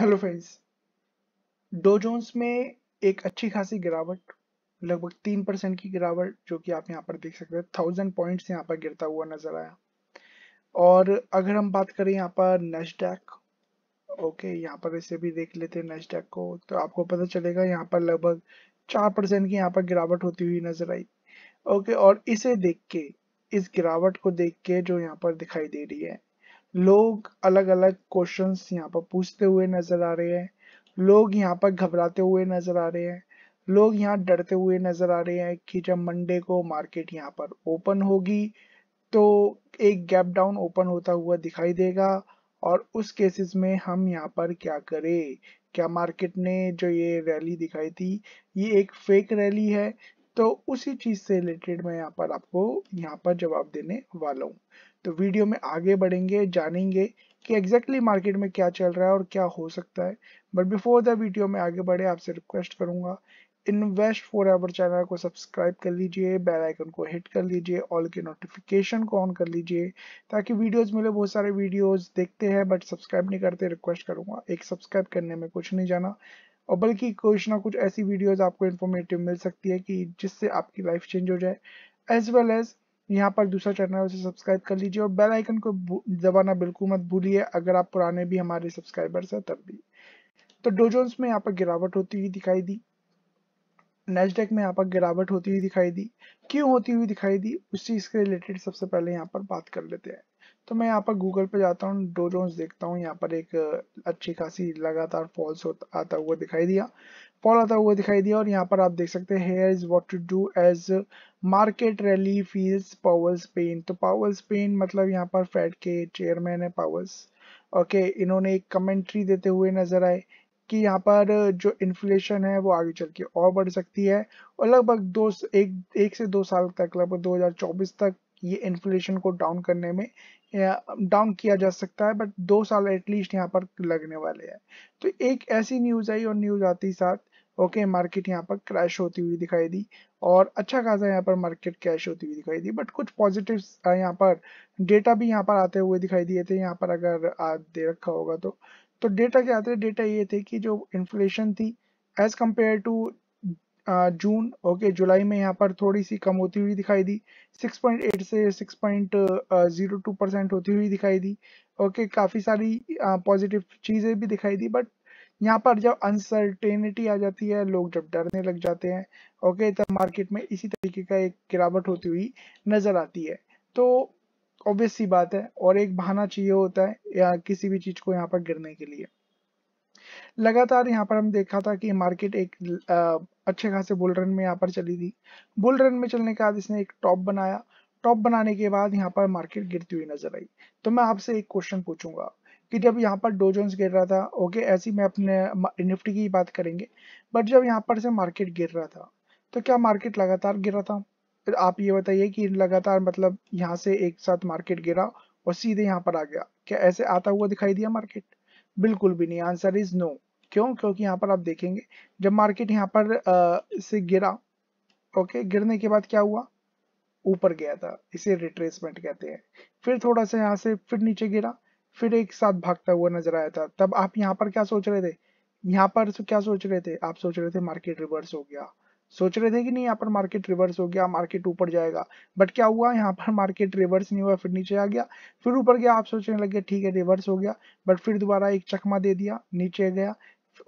hello friends dough Jones में एक अच्छी खासी गिरावट लगभग तीन परसेंट की गिरावट जो कि आप यहाँ पर देख सकते हैं थाउजेंड पॉइंट यहाँ पर गिरता हुआ नजर आया और अगर हम बात करें यहाँ पर नेस्डैक ओके यहाँ पर इसे भी देख लेते हैं नेस्डैक को तो आपको पता चलेगा यहाँ पर लगभग चार परसेंट की यहाँ पर गिरावट होती हुई नजर आई ओके और इसे देख के इस गिरावट को देख के जो यहाँ पर दिखाई दे रही है लोग अलग अलग क्वेश्चंस यहाँ पर पूछते हुए नजर आ रहे हैं लोग यहाँ पर घबराते हुए नजर आ रहे हैं लोग यहाँ डरते हुए नजर आ रहे हैं कि जब मंडे को मार्केट यहाँ पर ओपन होगी तो एक गैप डाउन ओपन होता हुआ दिखाई देगा और उस केसेस में हम यहाँ पर क्या करें क्या मार्केट ने जो ये रैली दिखाई थी ये एक फेक रैली है तो उसी चीज से रिलेटेड मैं यहाँ पर आपको यहाँ पर जवाब देने वाला हूँ तो वीडियो में आगे बढ़ेंगे जानेंगे कि एग्जैक्टली exactly मार्केट में क्या चल रहा है और क्या हो सकता है बट बिफोर द वीडियो में आगे बढ़े आपसे रिक्वेस्ट करूंगा इन्वेस्ट फॉर एवर चैनल को सब्सक्राइब कर लीजिए बेल आइकन को हिट कर लीजिए ऑल के नोटिफिकेशन को ऑन कर लीजिए ताकि वीडियोस मिले बहुत सारे वीडियोस देखते हैं बट सब्सक्राइब नहीं करते रिक्वेस्ट करूंगा एक सब्सक्राइब करने में कुछ नहीं जाना और बल्कि कुछ ना कुछ ऐसी वीडियोस आपको इन्फॉर्मेटिव मिल सकती है कि जिससे आपकी लाइफ चेंज हो जाए एज वेल एज यहाँ पर दूसरा चैनल है उसे सब्सक्राइब कर लीजिए और बेल आइकन को दबाना बिल्कुल मत भूलिए अगर आप पुराने भी हमारे सब्सक्राइबर्स हैं तब भी तो डोजोन्स में यहाँ पर गिरावट होती हुई दिखाई दी नेस्डेक में यहाँ पर गिरावट होती हुई दिखाई दी क्यों होती हुई दिखाई दी उस चीज़ के रिलेटेड सबसे पहले यहाँ पर बात कर लेते हैं तो मैं यहाँ पर गूगल पे जाता हूँ डो जोन्स देखता हूँ यहाँ पर एक अच्छी खासी लगातार फॉल्स आता हुआ दिखाई दिया फॉल आता हुआ दिखाई दिया और यहाँ पर आप देख सकते हैं here is what to do as market rally feels Powell's pain तो पावर्स पेन मतलब यहाँ पर फेड के चेयरमैन है पावर्स ओके इन्होंने एक कमेंट्री देते हुए नजर आए कि यहाँ पर जो इन्फ्लेशन है वो आगे चल के और बढ़ सकती है और लगभग दो एक एक से दो साल तक लगभग 2024 तक ये इन्फ्लेशन को डाउन करने में डाउन किया जा सकता है बट दो साल एटलीस्ट यहाँ पर लगने वाले हैं तो एक ऐसी न्यूज़ आई और न्यूज़ आती साथ ओके मार्केट यहाँ पर क्रैश होती हुई दिखाई दी और अच्छा खासा यहाँ पर मार्केट क्रैश होती हुई दिखाई दी बट कुछ पॉजिटिव यहाँ पर डेटा भी यहाँ पर आते हुए दिखाई दिए थे यहाँ पर अगर दे रखा होगा तो तो डेटा क्या आते डेटा ये थे कि जो इन्फ्लेशन थी as compared to June okay जुलाई में यहाँ पर थोड़ी सी कम होती हुई दिखाई दी 6.8 से 6.02 परसेंट होती हुई दिखाई दी ओके काफ़ी सारी पॉजिटिव चीज़ें भी दिखाई दी बट यहाँ पर जब अनसर्टेनिटी आ जाती है लोग जब डरने लग जाते हैं ओके तब मार्केट में इसी तरीके का एक गिरावट होती हुई नज़र आती है तो ऑब्वियस सी बात है और एक बहाना चाहिए होता है या किसी भी चीज़ को यहाँ पर गिरने के लिए लगातार यहाँ पर हम देखा था कि मार्केट एक आ, अच्छे खासे बुल रन में यहाँ पर चली थी बुल रन में चलने के बाद इसने एक टॉप बनाया टॉप बनाने के बाद यहाँ पर मार्केट गिरती हुई नजर आई तो मैं आपसे एक क्वेश्चन पूछूंगा कि जब यहाँ पर डोजो गिर रहा था ओके ऐसी मैं अपने निफ्टी की बात करेंगे बट जब यहाँ पर से मार्केट गिर रहा था तो क्या मार्केट लगातार गिर रहा था आप ये बताइए कि लगातार मतलब यहाँ से एक साथ मार्केट गिरा और सीधे यहाँ पर आ गया क्या ऐसे आता हुआ दिखाई दिया मार्केट बिल्कुल भी नहीं आंसर इज नो क्यों क्योंकि यहाँ पर आप देखेंगे जब मार्केट यहाँ पर इसे गिरा ओके गिरने के बाद क्या हुआ ऊपर गया था इसे रिट्रेसमेंट कहते हैं फिर थोड़ा सा यहाँ से फिर नीचे गिरा फिर एक साथ भागता हुआ नजर आया था तब आप यहाँ पर क्या सोच रहे थे यहाँ पर तो क्या सोच रहे थे आप सोच रहे थे मार्केट रिवर्स हो गया सोच रहे थे कि नहीं यहाँ पर मार्केट रिवर्स हो गया मार्केट ऊपर जाएगा बट क्या हुआ यहाँ पर मार्केट रिवर्स नहीं हुआ फिर नीचे आ गया फिर ऊपर गया आप सोचने लगे ठीक है रिवर्स हो गया बट फिर दोबारा एक चकमा दे दिया नीचे गया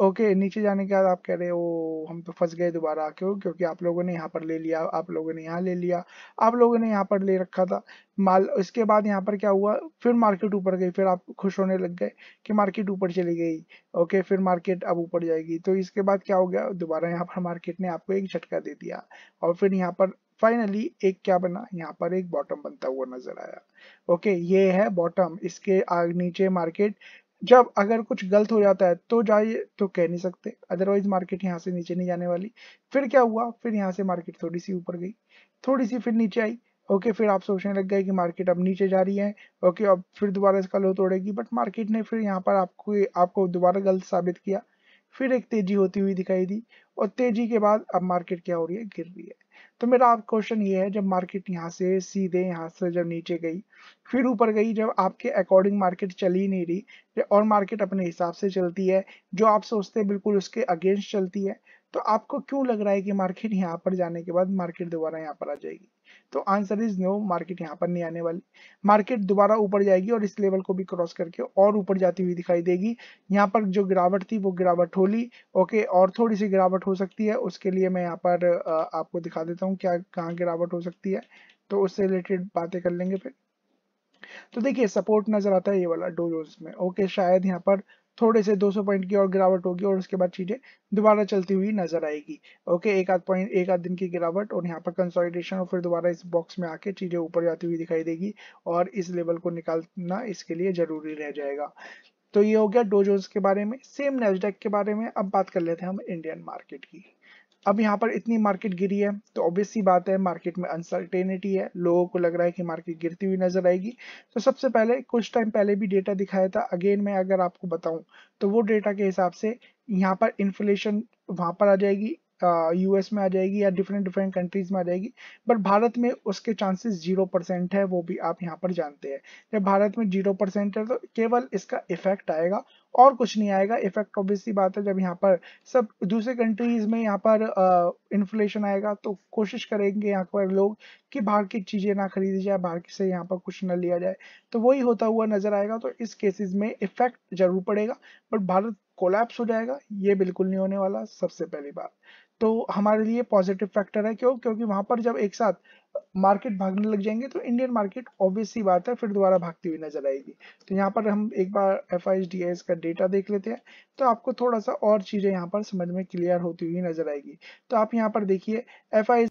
ओके नीचे जाने के बाद आप कह रहे हो हम तो फंस गए दोबारा क्यों क्योंकि आप लोगों ने यहाँ पर ले लिया आप लोगों ने यहाँ ले लिया आप लोगों ने यहाँ पर ले रखा था माल इसके बाद यहाँ पर क्या हुआ फिर मार्केट ऊपर गई फिर आप खुश होने लग गए कि मार्केट ऊपर चली गई ओके फिर मार्केट अब ऊपर जाएगी तो इसके बाद क्या हो गया दोबारा यहाँ पर मार्केट ने आपको एक झटका दे दिया और फिर यहाँ पर फाइनली एक क्या बना यहाँ पर एक बॉटम बनता हुआ नजर आया ओके ये है बॉटम इसके आग नीचे मार्केट जब अगर कुछ गलत हो जाता है तो जाइए तो कह नहीं सकते अदरवाइज मार्केट यहाँ से नीचे नहीं जाने वाली फिर क्या हुआ फिर यहाँ से मार्केट थोड़ी सी ऊपर गई थोड़ी सी फिर नीचे आई ओके okay, फिर आप सोचने लग गए कि मार्केट अब नीचे जा रही है ओके okay, अब फिर दोबारा इसका लो तोड़ेगी बट मार्केट ने फिर यहाँ पर आपको आपको दोबारा गलत साबित किया फिर एक तेजी होती हुई दिखाई दी और तेजी के बाद अब मार्केट क्या हो रही है गिर रही है तो मेरा आप क्वेश्चन ये है जब मार्केट यहाँ से सीधे यहाँ से जब नीचे गई फिर ऊपर गई जब आपके अकॉर्डिंग मार्केट चली नहीं रही और मार्केट अपने हिसाब से चलती है जो आप सोचते हैं बिल्कुल उसके अगेंस्ट चलती है तो आपको क्यों लग रहा है कि मार्केट यहाँ पर जाने के बाद मार्केट दोबारा यहाँ पर आ जाएगी तो आंसर इज नो मार्केट यहाँ पर नहीं आने वाली मार्केट दोबारा ऊपर जाएगी और इस लेवल को भी क्रॉस करके और ऊपर जाती हुई दिखाई देगी यहाँ पर जो गिरावट थी वो गिरावट होली ओके और थोड़ी सी गिरावट हो सकती है उसके लिए मैं यहाँ पर आपको दिखा देता हूँ क्या कहाँ गिरावट हो सकती है तो उससे रिलेटेड बातें कर लेंगे फिर तो देखिए सपोर्ट नजर आता है ये वाला डोजोस में ओके शायद यहाँ पर थोड़े से 200 पॉइंट की और गिरावट होगी और उसके बाद चीजें दोबारा चलती हुई नजर आएगी ओके एक आध पॉइंट एक आध दिन की गिरावट और यहाँ पर कंसोलिडेशन और फिर दोबारा इस बॉक्स में आके चीजें ऊपर जाती हुई दिखाई देगी और इस लेवल को निकालना इसके लिए जरूरी रह जाएगा तो ये हो गया डोजोस के बारे में सेम नेस्डेक के बारे में अब बात कर लेते हैं हम इंडियन मार्केट की अब यहाँ पर इतनी मार्केट गिरी है तो ऑब्वियस सी बात है मार्केट में अनसर्टेनिटी है लोगों को लग रहा है कि मार्केट गिरती हुई नजर आएगी तो सबसे पहले कुछ टाइम पहले भी डेटा दिखाया था अगेन मैं अगर आपको बताऊं तो वो डेटा के हिसाब से यहाँ पर इन्फ्लेशन वहां पर आ जाएगी यूएस में आ जाएगी या डिफरेंट डिफरेंट कंट्रीज में आ जाएगी बट भारत में उसके चांसेस जीरो परसेंट है वो भी आप यहाँ पर जानते हैं जब भारत में जीरो परसेंट है तो केवल इसका इफेक्ट आएगा और कुछ नहीं आएगा इफेक्ट ऑब्वियसली बात है जब यहाँ पर सब दूसरे कंट्रीज में यहाँ पर इन्फ्लेशन आएगा तो कोशिश करेंगे यहाँ पर लोग कि बाहर की चीज़ें ना खरीदी जाए बाहर से यहाँ पर कुछ ना लिया जाए तो वही होता हुआ नजर आएगा तो इस केसेस में इफेक्ट जरूर पड़ेगा बट भारत कोलैप्स हो जाएगा ये बिल्कुल नहीं होने वाला सबसे पहली बात तो हमारे लिए पॉजिटिव फैक्टर है क्यों क्योंकि वहां पर जब एक साथ मार्केट भागने लग जाएंगे तो इंडियन मार्केट ऑब्वियसली बात है फिर दोबारा भागती हुई नजर आएगी तो यहाँ पर हम एक बार एफ आई का डेटा देख लेते हैं तो आपको थोड़ा सा और चीजें यहाँ पर समझ में क्लियर होती हुई नजर आएगी तो आप यहाँ पर देखिए एफ आई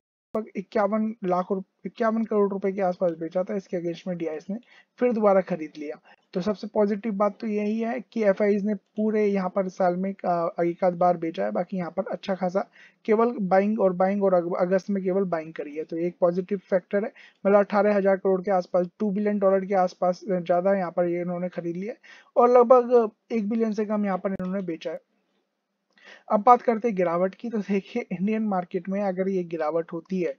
इक्यावन लाख इक्यावन करोड़ रुपए के आसपास बेचा था इसके अगेंस्ट में डीआईएस ने फिर दोबारा खरीद लिया तो सबसे पॉजिटिव बात तो यही है कि एफ ने पूरे यहाँ पर साल में एक आध बार बेचा है बाकी यहाँ पर अच्छा खासा केवल बाइंग और बाइंग और अगस्त में केवल बाइंग करी है तो एक पॉजिटिव फैक्टर है मतलब अठारह हजार करोड़ के आसपास टू बिलियन डॉलर के आसपास ज़्यादा यहाँ पर ये इन्होंने खरीद लिया है और लगभग एक बिलियन से कम यहाँ पर इन्होंने बेचा है अब बात करते हैं गिरावट की तो देखिए इंडियन मार्केट में अगर ये गिरावट होती है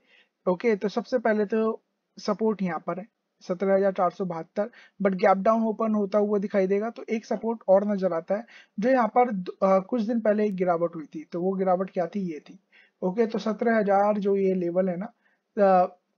ओके तो सबसे पहले तो सपोर्ट यहाँ पर है सत्रह हजार चार सौ बहत्तर बट गैप डाउन ओपन होता हुआ दिखाई देगा तो एक सपोर्ट और नजर आता है जो यहाँ पर आ, कुछ दिन पहले एक गिरावट हुई थी तो वो गिरावट क्या थी ये थी ओके तो सत्रह हजार जो ये लेवल है ना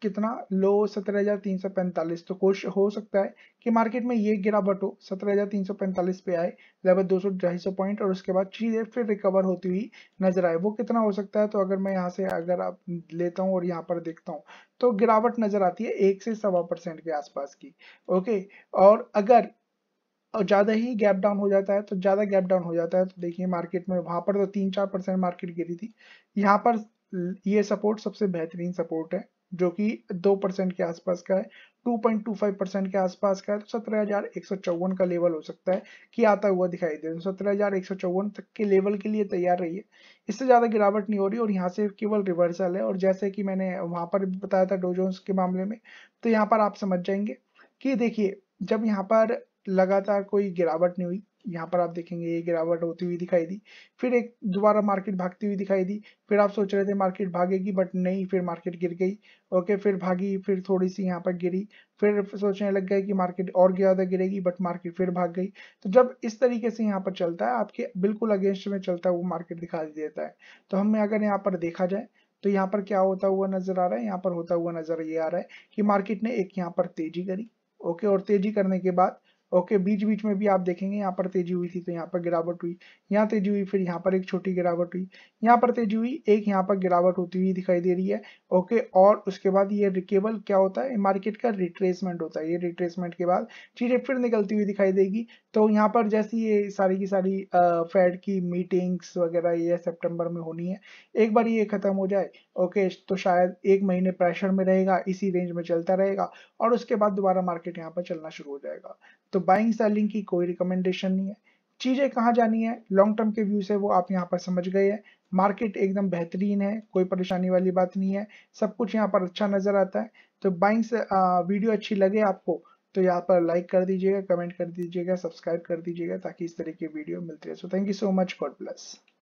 कितना लो सत्रह हजार तीन सौ पैंतालीस तो कोश हो सकता है कि मार्केट में ये गिरावट हो सत्रह हजार तीन सौ पैंतालीस पे आए लगभग दो सौ ढाई सौ पॉइंट और उसके बाद चीजें फिर रिकवर होती हुई नजर आए वो कितना हो सकता है तो अगर मैं यहाँ से अगर आप लेता हूँ और यहाँ पर देखता हूँ तो गिरावट नजर आती है एक से सवा परसेंट के आसपास की ओके और अगर और ज़्यादा ही गैप डाउन हो जाता है तो ज़्यादा गैप डाउन हो जाता है तो देखिए मार्केट में वहां पर तो तीन चार परसेंट मार्केट गिरी थी यहाँ पर ये सपोर्ट सबसे बेहतरीन सपोर्ट है जो कि दो परसेंट के आसपास का है 2.25 परसेंट के आसपास का है तो सत्रह का लेवल हो सकता है कि आता हुआ दिखाई दे तो सत्रह हजार तक के लेवल के लिए तैयार रहिए इससे ज़्यादा गिरावट नहीं हो रही और यहाँ से केवल रिवर्सल है और जैसे कि मैंने वहाँ पर बताया था डोजोन्स के मामले में तो यहाँ पर आप समझ जाएंगे कि देखिए जब यहाँ पर लगातार कोई गिरावट नहीं हुई यहाँ पर आप देखेंगे ये गिरावट होती हुई दिखाई दी फिर एक दोबारा मार्केट भागती हुई दिखाई दी फिर आप सोच रहे थे मार्केट भागेगी बट नहीं फिर मार्केट गिर गई ओके फिर भागी फिर थोड़ी सी यहाँ पर गिरी फिर सोचने लग गए कि मार्केट और ज़्यादा गिरेगी बट मार्केट फिर भाग गई तो जब इस तरीके से यहाँ पर चलता है आपके बिल्कुल अगेंस्ट में चलता है वो मार्केट दिखाई देता है तो हमें अगर यहाँ पर देखा जाए तो यहाँ पर क्या होता हुआ नजर आ रहा है यहाँ पर होता हुआ नजर ये आ रहा है कि मार्केट ने एक यहाँ पर तेजी करी ओके और तेजी करने के बाद ओके बीच बीच में भी आप देखेंगे यहाँ पर तेजी हुई थी तो यहाँ पर गिरावट हुई यहाँ तेजी हुई फिर यहाँ पर एक छोटी गिरावट हुई यहाँ पर तेजी हुई एक यहाँ पर गिरावट होती हुई दिखाई दे रही है ओके और उसके बाद ये केवल क्या होता है मार्केट का रिट्रेसमेंट होता है ये रिट्रेसमेंट के बाद चीजें फिर निकलती हुई दिखाई देगी तो यहाँ पर जैसी ये सारी की सारी फेड की मीटिंग्स वगैरह ये सेप्टेम्बर में होनी है एक बार ये खत्म हो जाए ओके तो शायद एक महीने प्रेशर में रहेगा इसी रेंज में चलता रहेगा और उसके बाद दोबारा मार्केट यहाँ पर चलना शुरू हो जाएगा तो बाइंग सेलिंग की कोई रिकमेंडेशन नहीं है चीज़ें कहाँ जानी है लॉन्ग टर्म के व्यू से वो आप यहाँ पर समझ गए हैं मार्केट एकदम बेहतरीन है कोई परेशानी वाली बात नहीं है सब कुछ यहाँ पर अच्छा नज़र आता है तो बाइंग से वीडियो अच्छी लगे आपको तो यहाँ पर लाइक कर दीजिएगा कमेंट कर दीजिएगा सब्सक्राइब कर दीजिएगा ताकि इस तरह की वीडियो मिलती रहे so thank you so much God bless